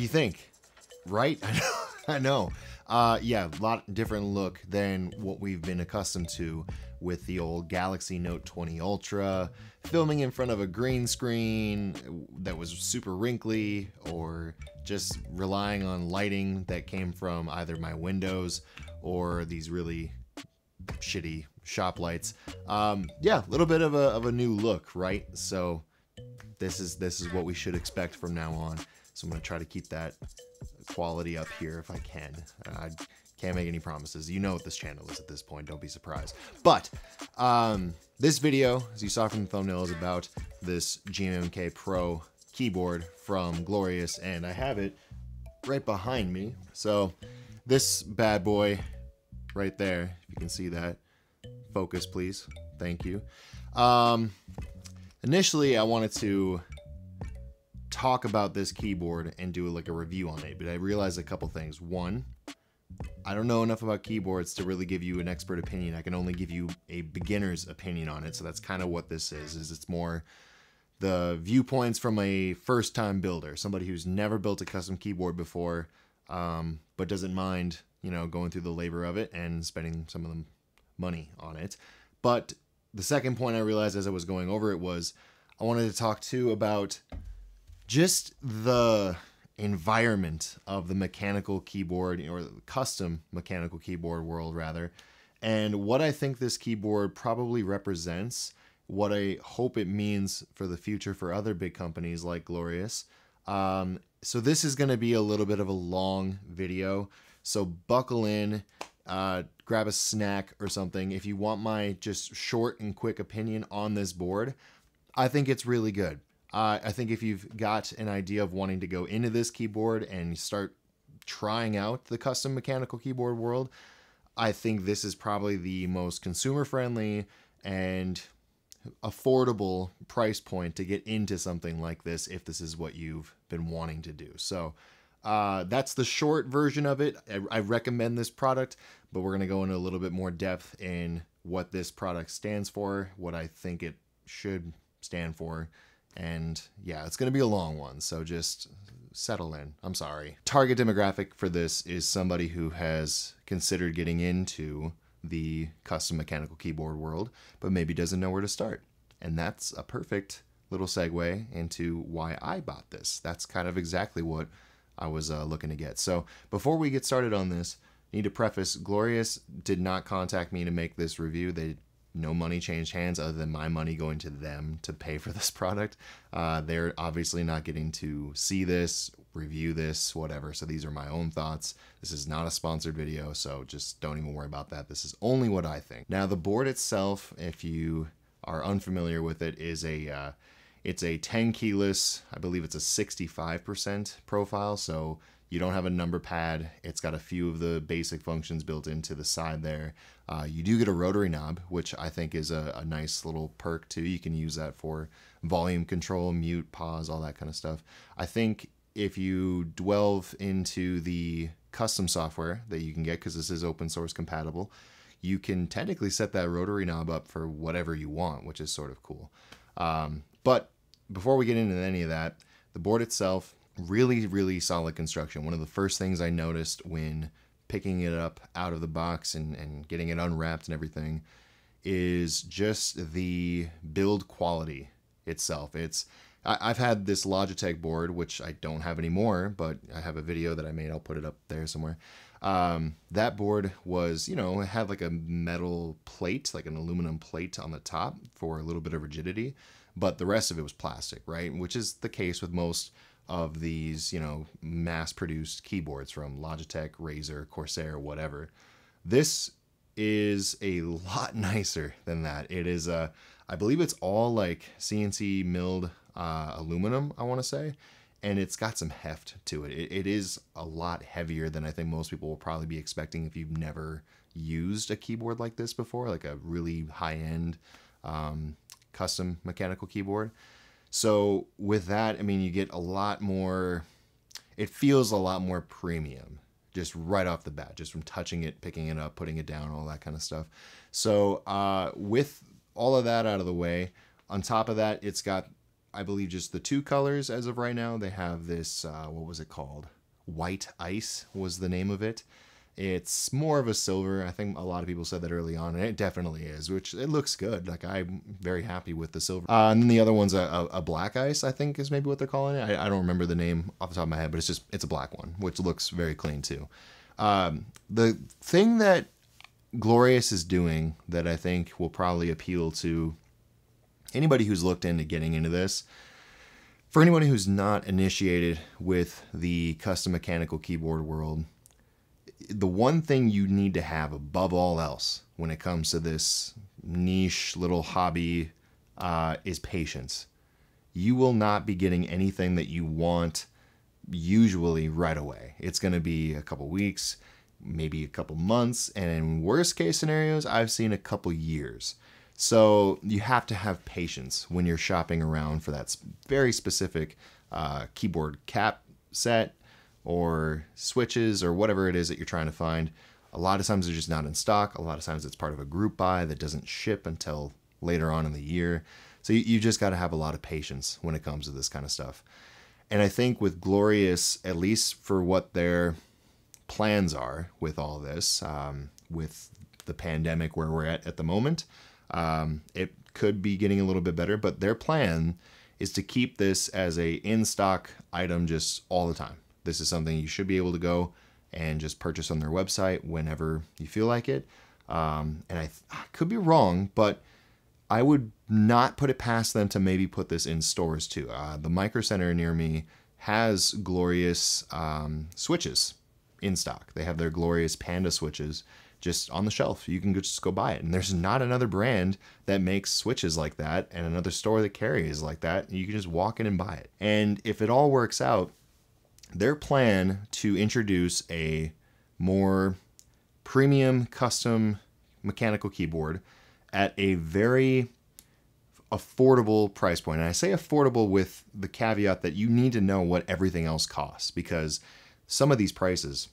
do you think? Right? I know. I know. Uh, yeah, a lot different look than what we've been accustomed to with the old Galaxy Note 20 Ultra, filming in front of a green screen that was super wrinkly, or just relying on lighting that came from either my windows or these really shitty shop lights. Um, yeah, a little bit of a, of a new look, right? So this is this is what we should expect from now on. So I'm gonna try to keep that quality up here if I can. I can't make any promises. You know what this channel is at this point, don't be surprised. But um, this video, as you saw from the thumbnail, is about this GMMK Pro keyboard from Glorious, and I have it right behind me. So this bad boy right there, if you can see that, focus please, thank you. Um, initially I wanted to talk about this keyboard and do like a review on it, but I realized a couple things. One, I don't know enough about keyboards to really give you an expert opinion. I can only give you a beginner's opinion on it. So that's kind of what this is, is it's more the viewpoints from a first time builder, somebody who's never built a custom keyboard before, um, but doesn't mind, you know, going through the labor of it and spending some of the money on it. But the second point I realized as I was going over it was I wanted to talk too about just the environment of the mechanical keyboard or custom mechanical keyboard world rather and what i think this keyboard probably represents what i hope it means for the future for other big companies like glorious um, so this is going to be a little bit of a long video so buckle in uh, grab a snack or something if you want my just short and quick opinion on this board i think it's really good uh, I think if you've got an idea of wanting to go into this keyboard and start trying out the custom mechanical keyboard world, I think this is probably the most consumer friendly and affordable price point to get into something like this if this is what you've been wanting to do. So uh, that's the short version of it. I, I recommend this product, but we're going to go into a little bit more depth in what this product stands for, what I think it should stand for and yeah, it's going to be a long one, so just settle in. I'm sorry. Target demographic for this is somebody who has considered getting into the custom mechanical keyboard world, but maybe doesn't know where to start. And that's a perfect little segue into why I bought this. That's kind of exactly what I was uh, looking to get. So before we get started on this, need to preface Glorious did not contact me to make this review. They no money changed hands other than my money going to them to pay for this product. Uh, they're obviously not getting to see this, review this, whatever. So these are my own thoughts. This is not a sponsored video, so just don't even worry about that. This is only what I think. Now the board itself, if you are unfamiliar with it, is a uh, it's a 10 keyless, I believe it's a 65% profile, so you don't have a number pad. It's got a few of the basic functions built into the side there, uh, you do get a rotary knob, which I think is a, a, nice little perk too. You can use that for volume control, mute, pause, all that kind of stuff. I think if you delve into the custom software that you can get, because this is open source compatible, you can technically set that rotary knob up for whatever you want, which is sort of cool. Um, but before we get into any of that, the board itself, really, really solid construction. One of the first things I noticed when picking it up out of the box and, and getting it unwrapped and everything is just the build quality itself. It's I, have had this Logitech board, which I don't have anymore, but I have a video that I made. I'll put it up there somewhere. Um, that board was, you know, it had like a metal plate, like an aluminum plate on the top for a little bit of rigidity, but the rest of it was plastic, right? Which is the case with most of these, you know, mass produced keyboards from Logitech, Razer, Corsair, whatever. This is a lot nicer than that. It is, uh, I believe it's all like CNC milled uh, aluminum, I want to say. And it's got some heft to it. it. It is a lot heavier than I think most people will probably be expecting if you've never used a keyboard like this before, like a really high end um, custom mechanical keyboard. So with that, I mean, you get a lot more, it feels a lot more premium just right off the bat, just from touching it, picking it up, putting it down, all that kind of stuff. So uh, with all of that out of the way, on top of that, it's got, I believe, just the two colors as of right now. They have this, uh, what was it called? White Ice was the name of it. It's more of a silver. I think a lot of people said that early on, and it definitely is, which it looks good. Like, I'm very happy with the silver. Uh, and then the other one's a, a, a, black ice, I think is maybe what they're calling it. I, I don't remember the name off the top of my head, but it's just, it's a black one, which looks very clean too. Um, the thing that Glorious is doing that I think will probably appeal to anybody who's looked into getting into this. For anyone who's not initiated with the custom mechanical keyboard world, the one thing you need to have above all else when it comes to this niche little hobby uh, is patience. You will not be getting anything that you want usually right away. It's going to be a couple weeks, maybe a couple months, and in worst case scenarios, I've seen a couple years. So you have to have patience when you're shopping around for that very specific uh, keyboard cap set or switches or whatever it is that you're trying to find. A lot of times they're just not in stock. A lot of times it's part of a group buy that doesn't ship until later on in the year. So you, you just got to have a lot of patience when it comes to this kind of stuff. And I think with Glorious, at least for what their plans are with all this, um, with the pandemic where we're at at the moment, um, it could be getting a little bit better. But their plan is to keep this as a in stock item just all the time. This is something you should be able to go and just purchase on their website whenever you feel like it. Um, and I, th- I could be wrong, but I would not put it past them to maybe put this in stores too. Uh, the Micro Center near me has glorious um, switches in stock. They have their glorious Panda switches just on the shelf. You can just go buy it. And there's not another brand that makes switches like that and another store that carries like that. You can just walk in and buy it. And if it all works out, their plan to introduce a more premium custom mechanical keyboard at a very affordable price point. And I say affordable with the caveat that you need to know what everything else costs because some of these prices,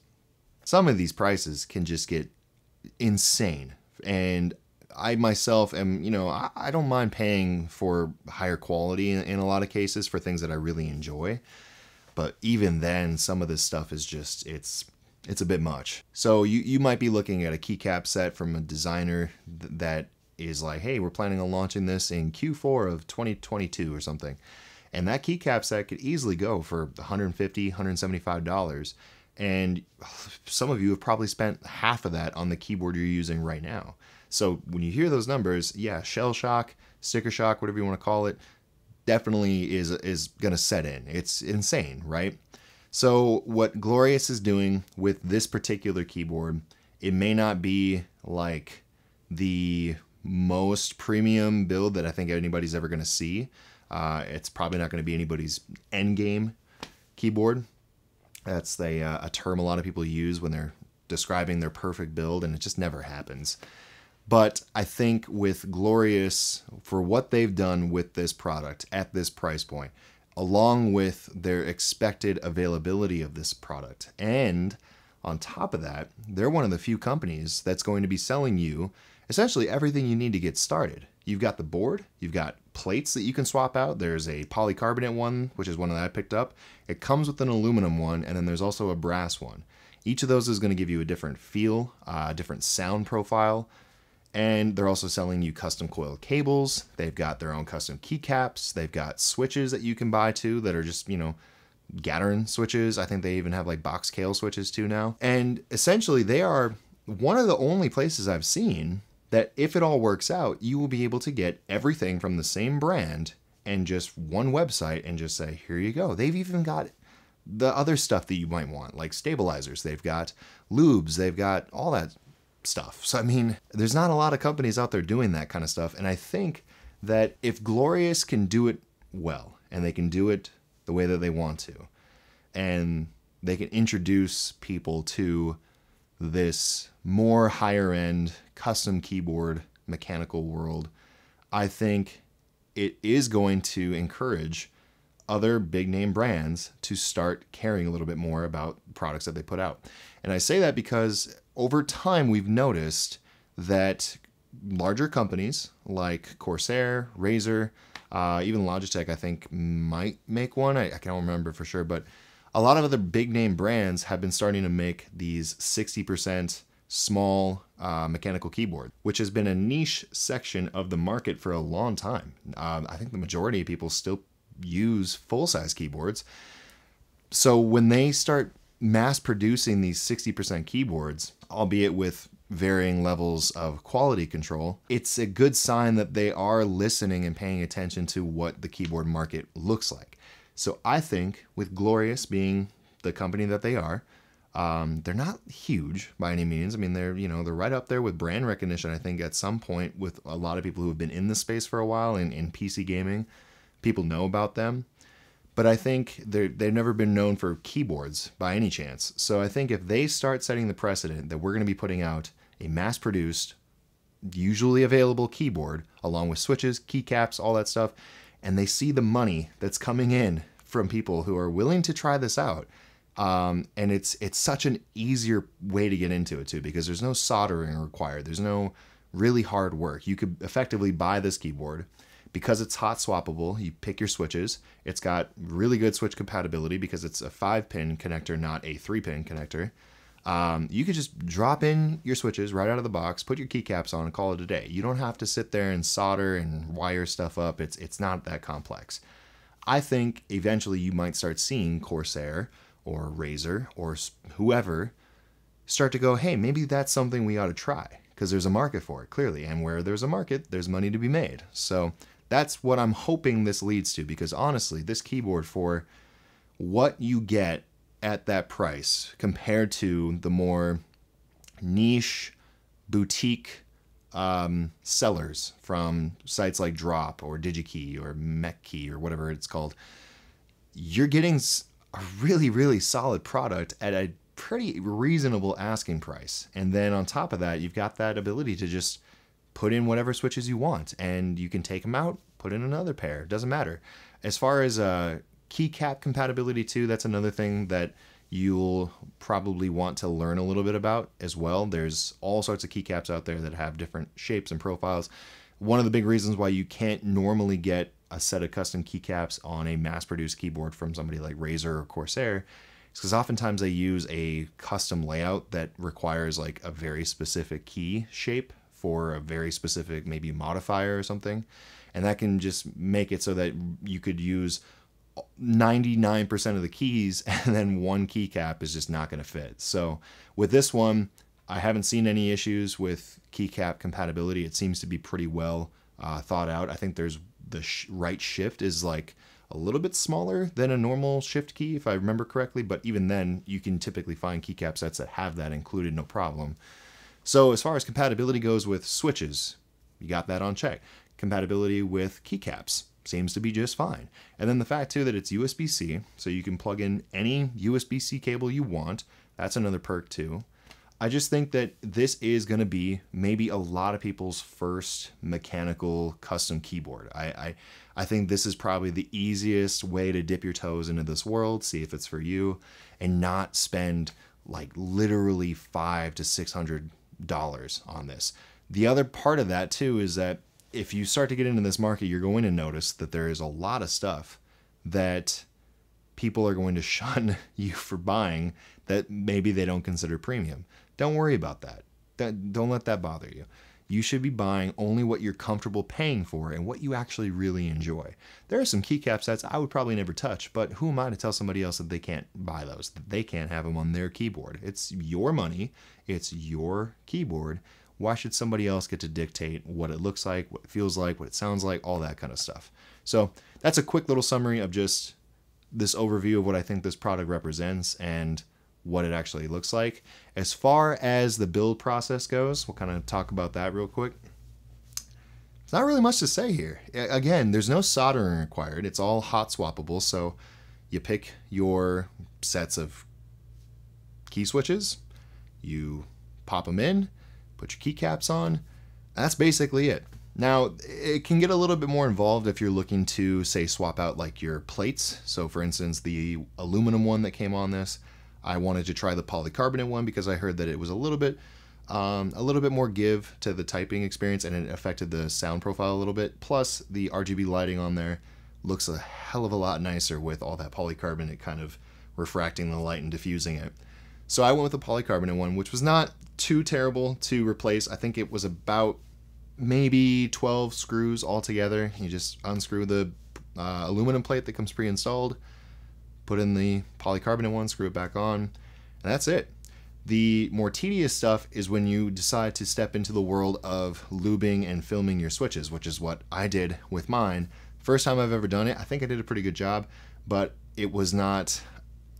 some of these prices can just get insane. And I myself am, you know, I, I don't mind paying for higher quality in, in a lot of cases for things that I really enjoy but even then some of this stuff is just it's it's a bit much. So you you might be looking at a keycap set from a designer th that is like, "Hey, we're planning on launching this in Q4 of 2022 or something." And that keycap set could easily go for 150, 175 dollars and some of you have probably spent half of that on the keyboard you're using right now. So when you hear those numbers, yeah, shell shock, sticker shock, whatever you want to call it, definitely is is going to set in. It's insane, right? So what Glorious is doing with this particular keyboard, it may not be like the most premium build that I think anybody's ever going to see. Uh, it's probably not going to be anybody's end game keyboard. That's the, uh, a term a lot of people use when they're describing their perfect build, and it just never happens. But I think with Glorious, for what they've done with this product at this price point, along with their expected availability of this product, and on top of that, they're one of the few companies that's going to be selling you essentially everything you need to get started. You've got the board, you've got plates that you can swap out. There's a polycarbonate one, which is one that I picked up. It comes with an aluminum one, and then there's also a brass one. Each of those is going to give you a different feel, uh, different sound profile, and they're also selling you custom coil cables. They've got their own custom keycaps. They've got switches that you can buy too that are just, you know, Gaterin switches. I think they even have like box kale switches too now. And essentially, they are one of the only places I've seen that if it all works out, you will be able to get everything from the same brand and just one website and just say, here you go. They've even got the other stuff that you might want, like stabilizers, they've got lubes, they've got all that stuff. So, I mean, there's not a lot of companies out there doing that kind of stuff. And I think that if Glorious can do it well and they can do it the way that they want to, and they can introduce people to this more higher end custom keyboard mechanical world, I think it is going to encourage other big name brands to start caring a little bit more about products that they put out. And I say that because over time we've noticed that larger companies like Corsair, Razer, uh, even Logitech, I think, might make one. I, I can't remember for sure, but a lot of other big name brands have been starting to make these 60% small uh, mechanical keyboard, which has been a niche section of the market for a long time. Um, I think the majority of people still use full size keyboards. So when they start mass producing these 60% keyboards, albeit with varying levels of quality control, it's a good sign that they are listening and paying attention to what the keyboard market looks like. So I think with Glorious being the company that they are, um, they're not huge by any means. I mean, they're you know they're right up there with brand recognition. I think at some point with a lot of people who have been in this space for a while in, in PC gaming, people know about them. But I think they've never been known for keyboards by any chance. So I think if they start setting the precedent that we're going to be putting out a mass produced, usually available keyboard along with switches, keycaps, all that stuff, and they see the money that's coming in from people who are willing to try this out. Um, and it's it's such an easier way to get into it too because there's no soldering required. There's no really hard work. You could effectively buy this keyboard, because it's hot swappable, you pick your switches. It's got really good switch compatibility because it's a five pin connector, not a three pin connector. Um, you could just drop in your switches right out of the box, put your keycaps on, and call it a day. You don't have to sit there and solder and wire stuff up. It's it's not that complex. I think eventually you might start seeing Corsair or Razer or whoever start to go, hey, maybe that's something we ought to try because there's a market for it clearly, and where there's a market, there's money to be made. So that's what I'm hoping this leads to because honestly, this keyboard for what you get at that price compared to the more niche boutique um, sellers from sites like Drop or DigiKey or MechKey or whatever it's called, you're getting a really, really solid product at a pretty reasonable asking price. And then on top of that, you've got that ability to just put in whatever switches you want and you can take them out, put in another pair, doesn't matter. As far as uh, keycap compatibility too, that's another thing that you'll probably want to learn a little bit about as well. There's all sorts of keycaps out there that have different shapes and profiles. One of the big reasons why you can't normally get a set of custom keycaps on a mass-produced keyboard from somebody like Razer or Corsair is because oftentimes they use a custom layout that requires like a very specific key shape for a very specific maybe modifier or something and that can just make it so that you could use 99% of the keys and then one keycap is just not going to fit. So with this one, I haven't seen any issues with keycap compatibility. It seems to be pretty well uh, thought out. I think there's the sh right shift is like a little bit smaller than a normal shift key, if I remember correctly. But even then, you can typically find keycap sets that have that included, no problem. So as far as compatibility goes with switches, you got that on check. Compatibility with keycaps seems to be just fine. And then the fact too that it's USB-C, so you can plug in any USB-C cable you want. That's another perk too. I just think that this is going to be maybe a lot of people's first mechanical custom keyboard. I, I, I, think this is probably the easiest way to dip your toes into this world, see if it's for you, and not spend like literally five to six hundred dollars on this. The other part of that too is that if you start to get into this market, you're going to notice that there is a lot of stuff that people are going to shun you for buying that maybe they don't consider premium. Don't worry about that. Don't let that bother you you should be buying only what you're comfortable paying for and what you actually really enjoy. There are some keycap sets I would probably never touch, but who am I to tell somebody else that they can't buy those, that they can't have them on their keyboard? It's your money, it's your keyboard. Why should somebody else get to dictate what it looks like, what it feels like, what it sounds like, all that kind of stuff? So that's a quick little summary of just this overview of what I think this product represents and what it actually looks like. As far as the build process goes, we'll kind of talk about that real quick. There's not really much to say here. Again, there's no soldering required. It's all hot swappable, so you pick your sets of key switches, you pop them in, put your keycaps on. That's basically it. Now, it can get a little bit more involved if you're looking to, say, swap out like your plates. So, for instance, the aluminum one that came on this, I wanted to try the polycarbonate one because I heard that it was a little bit um, a little bit more give to the typing experience and it affected the sound profile a little bit. Plus the RGB lighting on there looks a hell of a lot nicer with all that polycarbonate kind of refracting the light and diffusing it. So I went with the polycarbonate one, which was not too terrible to replace. I think it was about maybe 12 screws altogether. You just unscrew the uh, aluminum plate that comes pre-installed, put in the polycarbonate one, screw it back on, and that's it. The more tedious stuff is when you decide to step into the world of lubing and filming your switches, which is what I did with mine. First time I've ever done it, I think I did a pretty good job, but it was not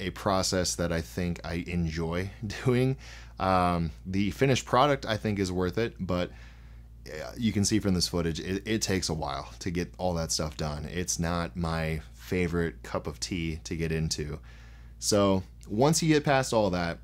a process that I think I enjoy doing. Um, the finished product I think is worth it, but uh, you can see from this footage, it, it, takes a while to get all that stuff done. It's not my favorite cup of tea to get into. So once you get past all that,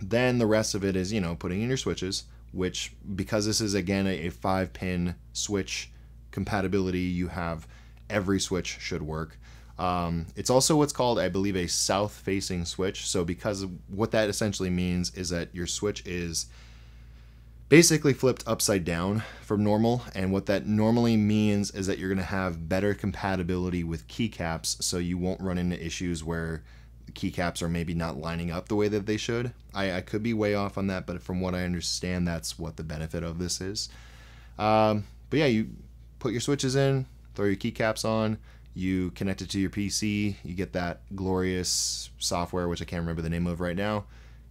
then the rest of it is, you know, putting in your switches, which because this is again a, a five pin switch compatibility, you have every switch should work. Um, it's also what's called, I believe, a south facing switch. So because what that essentially means is that your switch is basically flipped upside down from normal. And what that normally means is that you're gonna have better compatibility with keycaps so you won't run into issues where keycaps are maybe not lining up the way that they should. I, I could be way off on that, but from what I understand, that's what the benefit of this is. Um, but yeah, you put your switches in, throw your keycaps on, you connect it to your PC, you get that glorious software, which I can't remember the name of right now,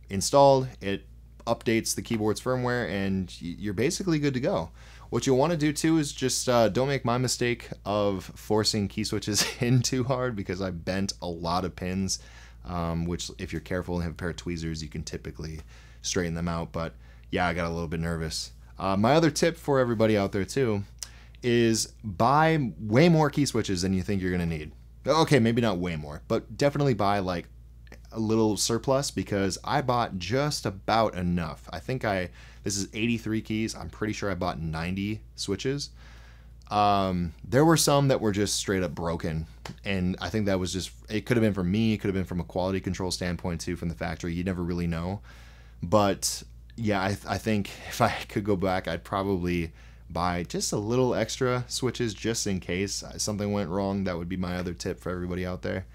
installed. It updates the keyboard's firmware, and you're basically good to go. What you'll want to do too is just uh, don't make my mistake of forcing key switches in too hard because I bent a lot of pins, um, which if you're careful and have a pair of tweezers, you can typically straighten them out. But yeah, I got a little bit nervous. Uh, my other tip for everybody out there too is buy way more key switches than you think you're going to need. Okay, maybe not way more, but definitely buy like a little surplus because I bought just about enough. I think I, this is 83 keys. I'm pretty sure I bought 90 switches. Um, there were some that were just straight up broken. And I think that was just, it could have been from me. It could have been from a quality control standpoint too, from the factory. You never really know. But yeah, I, I think if I could go back, I'd probably buy just a little extra switches just in case something went wrong. That would be my other tip for everybody out there.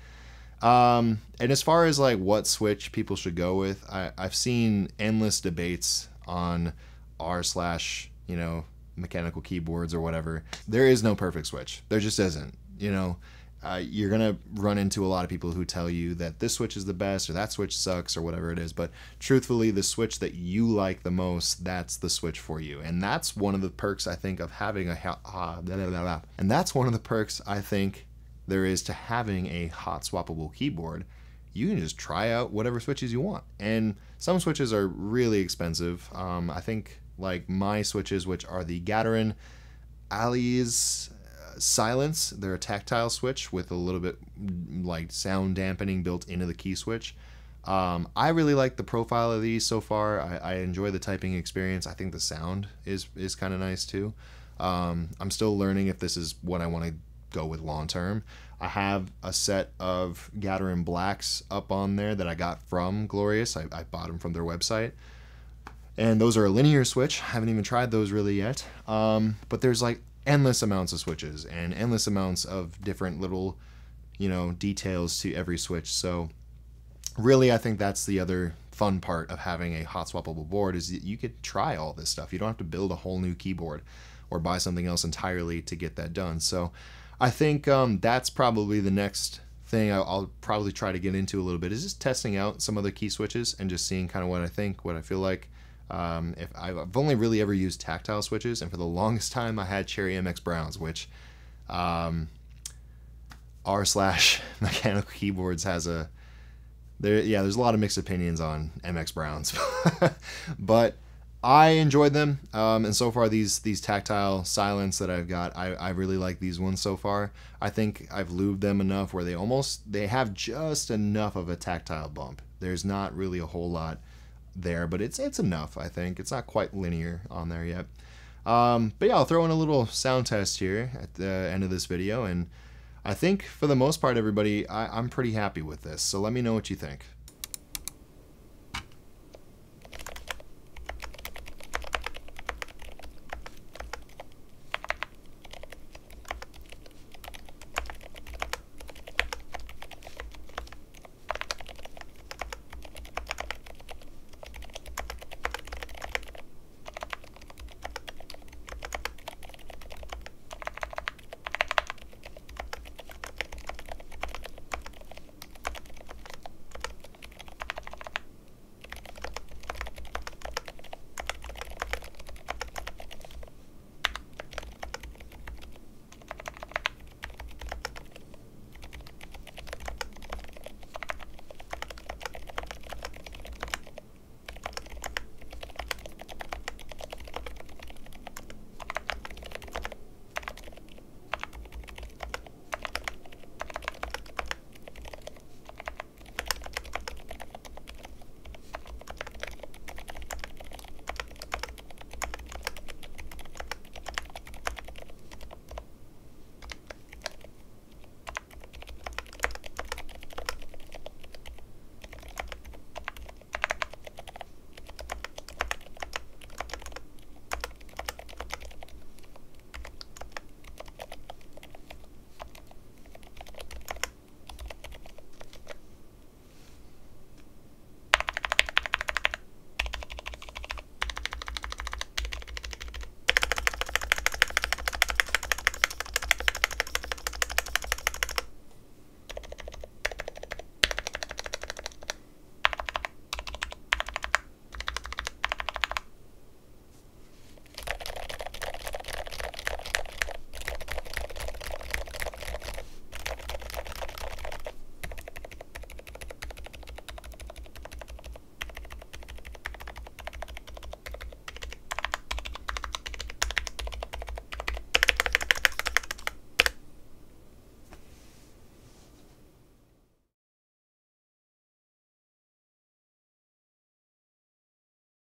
Um, and as far as like what Switch people should go with, I, I've seen endless debates on R slash you know mechanical keyboards or whatever. There is no perfect Switch. There just isn't. You know, uh, you're gonna run into a lot of people who tell you that this Switch is the best or that Switch sucks or whatever it is. But truthfully, the Switch that you like the most, that's the Switch for you, and that's one of the perks I think of having a ha- ah, blah, blah, blah, and that's one of the perks I think there is to having a hot swappable keyboard, you can just try out whatever switches you want. And some switches are really expensive. Um, I think like my switches, which are the Gatorin Ali's uh, Silence, they're a tactile switch with a little bit like sound dampening built into the key switch. Um, I really like the profile of these so far. I, I, enjoy the typing experience. I think the sound is is kind of nice too. Um, I'm still learning if this is what I want to go with long term. I have a set of and Blacks up on there that I got from Glorious. I, I bought them from their website. And those are a linear switch. I haven't even tried those really yet. Um, but there's like endless amounts of switches and endless amounts of different little, you know, details to every switch. So really, I think that's the other fun part of having a hot swappable board is that you could try all this stuff. You don't have to build a whole new keyboard or buy something else entirely to get that done. So I think um, that's probably the next thing I'll probably try to get into a little bit is just testing out some other key switches and just seeing kind of what I think, what I feel like. Um, if I've only really ever used tactile switches, and for the longest time I had Cherry MX Browns, which um, R slash mechanical keyboards has a there. Yeah, there's a lot of mixed opinions on MX Browns, but I enjoyed them, um, and so far these these tactile silence that I've got, I, I really like these ones so far. I think I've lubed them enough where they almost they have just enough of a tactile bump. There's not really a whole lot there, but it's it's enough. I think it's not quite linear on there yet. Um, but yeah, I'll throw in a little sound test here at the end of this video, and I think for the most part, everybody, I, I'm pretty happy with this. So let me know what you think.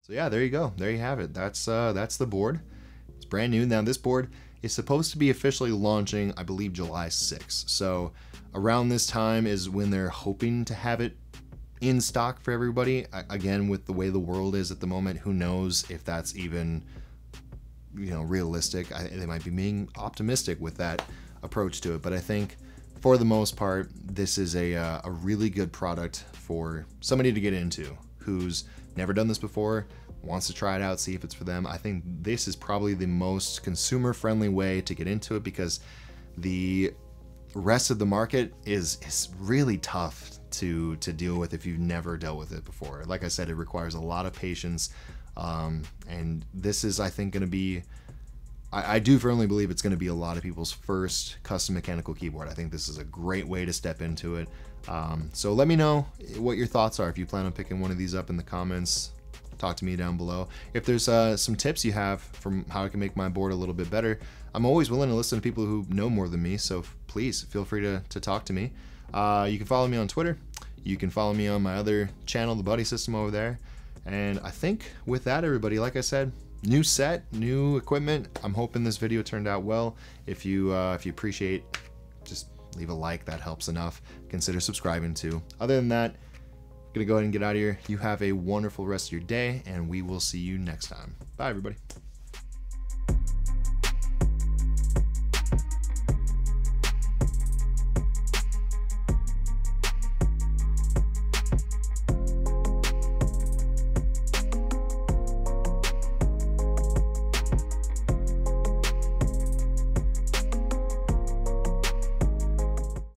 So yeah, there you go. There you have it. That's uh, that's the board. It's brand new. Now this board is supposed to be officially launching, I believe, July 6th. So around this time is when they're hoping to have it in stock for everybody. I, again, with the way the world is at the moment, who knows if that's even you know realistic? I, they might be being optimistic with that approach to it, but I think for the most part, this is a uh, a really good product for somebody to get into who's never done this before, wants to try it out, see if it's for them. I think this is probably the most consumer friendly way to get into it because the rest of the market is, is really tough to, to deal with if you've never dealt with it before. Like I said, it requires a lot of patience. Um, and this is, I think, going to be I, do firmly believe it's going to be a lot of people's first custom mechanical keyboard. I think this is a great way to step into it. Um, so let me know what your thoughts are if you plan on picking one of these up in the comments talk to me down below. If there's uh, some tips you have from how I can make my board a little bit better, I'm always willing to listen to people who know more than me, so please feel free to, to talk to me. Uh, you can follow me on Twitter. You can follow me on my other channel, The Buddy System, over there. And I think with that, everybody, like I said, new set, new equipment. I'm hoping this video turned out well. If you uh, if you appreciate leave a like, that helps enough. Consider subscribing too. Other than that, I'm gonna go ahead and get out of here. You have a wonderful rest of your day, and we will see you next time. Bye, everybody.